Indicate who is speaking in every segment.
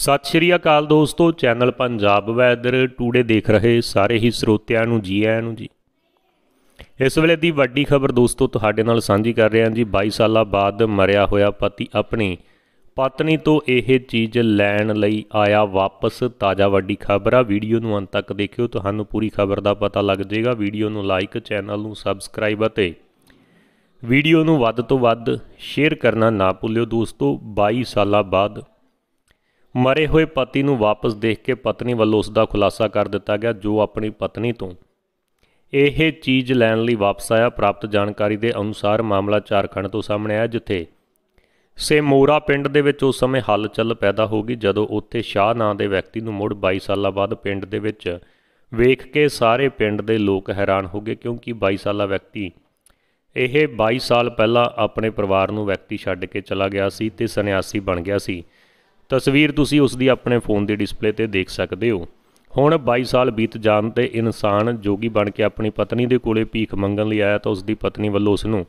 Speaker 1: ਸਤਿ ਸ਼੍ਰੀ ਅਕਾਲ ਦੋਸਤੋ channel Punjab weather today ਦੇਖ ਰਹੇ ਸਾਰੇ ਹੀ ਸਰੋਤਿਆਂ ਨੂੰ ਜੀ ਆਇਆਂ ਨੂੰ ਜੀ ਇਸ ਵੇਲੇ ਦੀ ਵੱਡੀ ਖਬਰ ਦੋਸਤੋ ਤੁਹਾਡੇ ਨਾਲ ਸਾਂਝੀ ਕਰ ਰਹੇ ਹਾਂ ਜੀ 22 ਸਾਲਾਂ ਬਾਅਦ ਮਰਿਆ ਹੋਇਆ ਪਤੀ ਆਪਣੀ ਪਤਨੀ ਤੋਂ ਇਹ ਚੀਜ਼ ਲੈਣ ਲਈ ਆਇਆ ਵਾਪਸ ਤਾਜ਼ਾ ਵੱਡੀ ਖਬਰ ਆ ਵੀਡੀਓ ਨੂੰ ਅੰਤ ਤੱਕ ਦੇਖਿਓ ਤੁਹਾਨੂੰ ਪੂਰੀ ਖਬਰ ਦਾ ਪਤਾ ਲੱਗ ਜਾਏਗਾ ਵੀਡੀਓ ਨੂੰ ਲਾਈਕ ਚੈਨਲ ਨੂੰ ਸਬਸਕ੍ਰਾਈਬ ਅਤੇ ਵੀਡੀਓ ਨੂੰ ਵੱਧ ਤੋਂ ਵੱਧ ਸ਼ੇਅਰ ਕਰਨਾ ਨਾ ਭੁੱਲਿਓ ਦੋਸਤੋ 22 ਸਾਲਾਂ ਬਾਅਦ ਮਰੇ ਹੋਏ ਪਤੀ ਨੂੰ ਵਾਪਸ ਦੇਖ ਕੇ ਪਤਨੀ ਵੱਲੋਂ ਉਸ ਦਾ ਖੁਲਾਸਾ ਕਰ ਦਿੱਤਾ ਗਿਆ ਜੋ ਆਪਣੀ ਪਤਨੀ ਤੋਂ ਇਹ ਚੀਜ਼ ਲੈਣ ਲਈ ਵਾਪਸ ਆਇਆ ਪ੍ਰਾਪਤ ਜਾਣਕਾਰੀ ਦੇ ਅਨੁਸਾਰ ਮਾਮਲਾ ਚਾਰਖੰਡ ਤੋਂ ਸਾਹਮਣੇ ਆਇਆ ਜਿੱਥੇ ਸੇਮੋਰਾ ਪਿੰਡ ਦੇ ਵਿੱਚ ਉਸ ਸਮੇਂ ਹਲਚਲ ਪੈਦਾ ਹੋ ਗਈ ਜਦੋਂ ਉੱਥੇ ਸ਼ਾਹ ਨਾਂ ਦੇ ਵਿਅਕਤੀ ਨੂੰ ਮੁੜ 22 ਸਾਲਾਂ ਬਾਅਦ ਪਿੰਡ ਦੇ ਵਿੱਚ ਵੇਖ ਕੇ ਸਾਰੇ ਪਿੰਡ ਦੇ ਲੋਕ ਹੈਰਾਨ ਹੋ ਗਏ ਕਿਉਂਕਿ 22 ਸਾਲਾ ਵਿਅਕਤੀ ਇਹ 22 ਸਾਲ ਪਹਿਲਾਂ ਆਪਣੇ ਪਰਿਵਾਰ ਨੂੰ ਵਿਅਕਤੀ ਛੱਡ ਕੇ ਚਲਾ ਗਿਆ ਸੀ ਤੇ ਸੰਨਿਆਸੀ ਬਣ ਗਿਆ ਸੀ ਤਸਵੀਰ ਤੁਸੀਂ ਉਸ ਦੀ ਆਪਣੇ ਫੋਨ ਦੀ ਡਿਸਪਲੇ ਤੇ ਦੇਖ ਸਕਦੇ ਹੋ ਹੁਣ 22 ਸਾਲ ਬੀਤ ਜਾਣ ਤੇ ਇਨਸਾਨ ਜੋਗੀ ਬਣ ਕੇ ਆਪਣੀ ਪਤਨੀ ਦੇ ਕੋਲੇ ਭੀਖ ਮੰਗਣ ਲਈ ਆਇਆ ਤਾਂ ਉਸ ਦੀ ਪਤਨੀ ਵੱਲੋਂ ਉਸ ਨੂੰ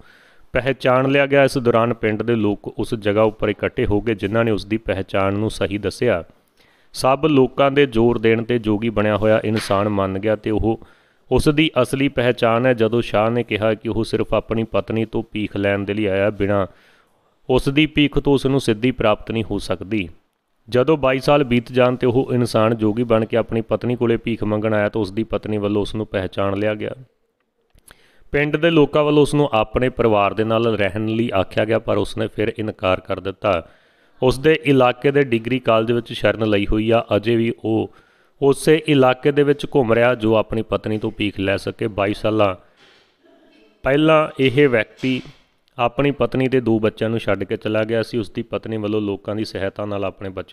Speaker 1: ਪਹਿਚਾਣ ਲਿਆ ਗਿਆ ਇਸ ਦੌਰਾਨ ਪਿੰਡ ਦੇ ਲੋਕ ਉਸ ਜਗ੍ਹਾ ਉੱਪਰ ਇਕੱਠੇ ਹੋ ਗਏ ਜਿਨ੍ਹਾਂ ਨੇ ਉਸ ਦੀ ਪਹਿਚਾਣ ਨੂੰ ਸਹੀ ਦੱਸਿਆ ਸਭ ਲੋਕਾਂ ਦੇ ਜ਼ੋਰ ਦੇਣ ਤੇ ਜੋਗੀ ਬਣਿਆ ਹੋਇਆ ਇਨਸਾਨ ਮੰਨ ਗਿਆ ਤੇ ਉਹ ਉਸ ਦੀ ਅਸਲੀ ਪਹਿਚਾਣ ਹੈ ਜਦੋਂ ਸ਼ਾਹ ਨੇ ਕਿਹਾ ਕਿ ਉਹ ਸਿਰਫ ਆਪਣੀ ਪਤਨੀ ਤੋਂ ਭੀਖ ਲੈਣ ਦੇ ਲਈ ਆਇਆ ਬਿਨਾ ਉਸ ਦੀ ਭੀਖ ਤੋਂ ਉਸ ਨੂੰ ਸਿੱਧੀ ਪ੍ਰਾਪਤ ਨਹੀਂ ਹੋ ਸਕਦੀ ਜਦੋਂ 22 ਸਾਲ ਬੀਤ ਜਾਣ ਤੇ ਉਹ ਇਨਸਾਨ ਜੋਗੀ ਬਣ ਕੇ ਆਪਣੀ ਪਤਨੀ ਕੋਲੇ ਭੀਖ ਮੰਗਣ ਆਇਆ ਤਾਂ ਉਸ ਦੀ ਪਤਨੀ ਵੱਲੋਂ ਉਸ ਨੂੰ ਪਹਿਚਾਣ ਲਿਆ ਗਿਆ ਪਿੰਡ ਦੇ ਲੋਕਾਂ ਵੱਲੋਂ ਉਸ ਨੂੰ ਆਪਣੇ ਪਰਿਵਾਰ ਦੇ ਨਾਲ ਰਹਿਣ ਲਈ ਆਖਿਆ ਗਿਆ ਪਰ ਉਸ ਨੇ ਫਿਰ ਇਨਕਾਰ ਕਰ ਦਿੱਤਾ ਉਸ ਦੇ ਇਲਾਕੇ ਦੇ ਡਿਗਰੀ ਕਾਲਜ ਵਿੱਚ ਸ਼ਰਨ ਲਈ ਹੋਈ ਆ ਅਜੇ ਵੀ ਉਹ ਉਸੇ ਇਲਾਕੇ ਦੇ ਵਿੱਚ ਘੁੰਮ ਰਿਹਾ ਜੋ ਆਪਣੀ ਪਤਨੀ ਤੋਂ ਭੀਖ ਲੈ ਸਕੇ 22 ਸਾਲਾਂ ਪਹਿਲਾਂ ਇਹ ਵਿਅਕਤੀ ਆਪਣੀ ਪਤਨੀ ਤੇ ਦੋ ਬੱਚਿਆਂ ਨੂੰ ਛੱਡ ਕੇ ਚਲਾ ਗਿਆ ਸੀ ਉਸ ਦੀ ਪਤਨੀ ਵੱਲੋਂ ਲੋਕਾਂ ਦੀ ਸਹਾਇਤਾ ਨਾਲ ਆਪਣੇ ਬੱਚੇ